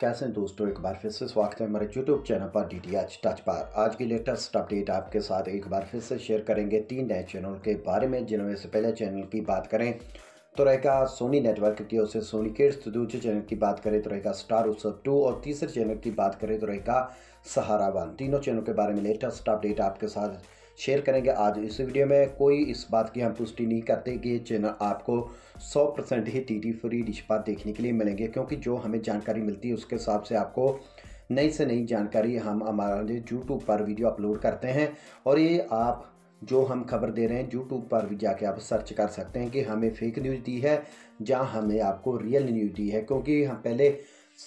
कैसे हैं दोस्तों एक बार फिर से स्वागत है हमारे यूट्यूब चैनल पर डी टी एच टच पर आज की लेटेस्ट अपडेट आपके साथ एक बार फिर से शेयर करेंगे तीन नए चैनल के बारे में जिनमें से पहले चैनल की बात करें तो रहेगा सोनी नेटवर्क की ओर से सोनी तो किड्स दूसरे चैनल की बात करें तो रहेगा स्टार उत्सव टू और तीसरे चैनल की बात करें तो रहेगा सहारा वन तीनों चैनल के बारे में लेटेस्ट अपडेट आपके साथ शेयर करेंगे आज इस वीडियो में कोई इस बात की हम पुष्टि नहीं करते कि ये चैनल आपको 100 परसेंट ही टी टी फ्री डिश पर देखने के लिए मिलेंगे क्योंकि जो हमें जानकारी मिलती है उसके हिसाब से आपको नई से नई जानकारी हम हमारे यूट्यूब पर वीडियो अपलोड करते हैं और ये आप जो हम खबर दे रहे हैं यूट्यूब पर भी जाके आप सर्च कर सकते हैं कि हमें फेक न्यूज़ दी है जहाँ हमें आपको रियल न्यूज़ दी है क्योंकि हम पहले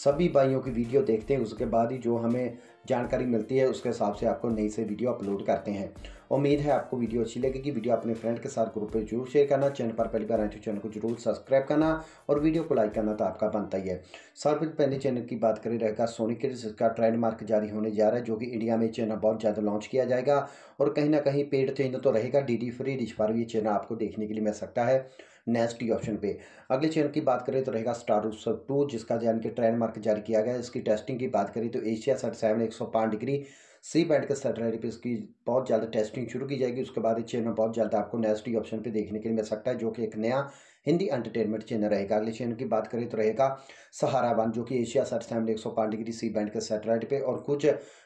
सभी भाइयों की वीडियो देखते हैं उसके बाद ही जो हमें जानकारी मिलती है उसके हिसाब से आपको नई से वीडियो अपलोड करते हैं उम्मीद है आपको वीडियो अच्छी लगेगी वीडियो अपने फ्रेंड के साथ ग्रुप पर जरूर शेयर करना चैनल पर पहली बार आए तो चैनल को जरूर सब्सक्राइब करना और वीडियो को लाइक करना तो आपका बनता ही है सर्वप्रथम पहले चैनल की बात करें रहेगा सोनी के जिसका ट्रेंड मार्क जारी होने जा रहा है जो कि इंडिया में चैनल बहुत ज़्यादा लॉन्च किया जाएगा और कहीं ना कहीं पेड चेंज तो, तो रहेगा डी फ्री डिश पर भी चैनल आपको देखने के लिए मिल सकता है नेक्स्ट ऑप्शन e पे अगले चयन की बात करें तो रहेगा स्टार उत्सव टू जिसका जान के ट्रेन मार्क जारी किया गया इसकी टेस्टिंग की बात करें तो एशिया सेट सेवन एक सौ पाँच डिग्री सी बैंड के सैटेलाइट पे इसकी बहुत ज़्यादा टेस्टिंग शुरू की जाएगी उसके बाद इस चयन में बहुत ज़्यादा आपको नेक्स्ट डी ऑप्शन पर देखने के लिए मिल सकता है जो कि एक नया हिंदी एंटरटेनमेंट चैनल रहेगा अगले चैनल की बात करें तो रहेगा सहारा वन जो कि एशिया सर्च फैमिल एक सौ पाँच डिग्री सी बैंड के सेटेलाइट पे और कुछ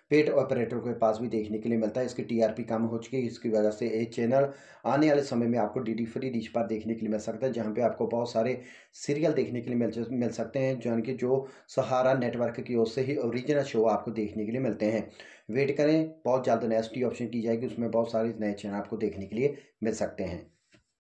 पेट ऑपरेटर के पास भी देखने के लिए मिलता है इसकी टीआरपी कम हो चुकी है इसकी वजह से ये चैनल आने वाले समय में आपको डीडी फ्री डिश पर देखने के लिए मिल सकता है जहाँ पे आपको बहुत सारे सीरियल देखने के लिए मिल मिल सकते हैं जो के जो सहारा नेटवर्क की ओर से ही ओरिजिनल शो आपको देखने के लिए मिलते हैं वेट करें बहुत जल्द नेक्स्ट ऑप्शन की जाएगी उसमें बहुत सारे नए चैनल आपको देखने के लिए मिल सकते हैं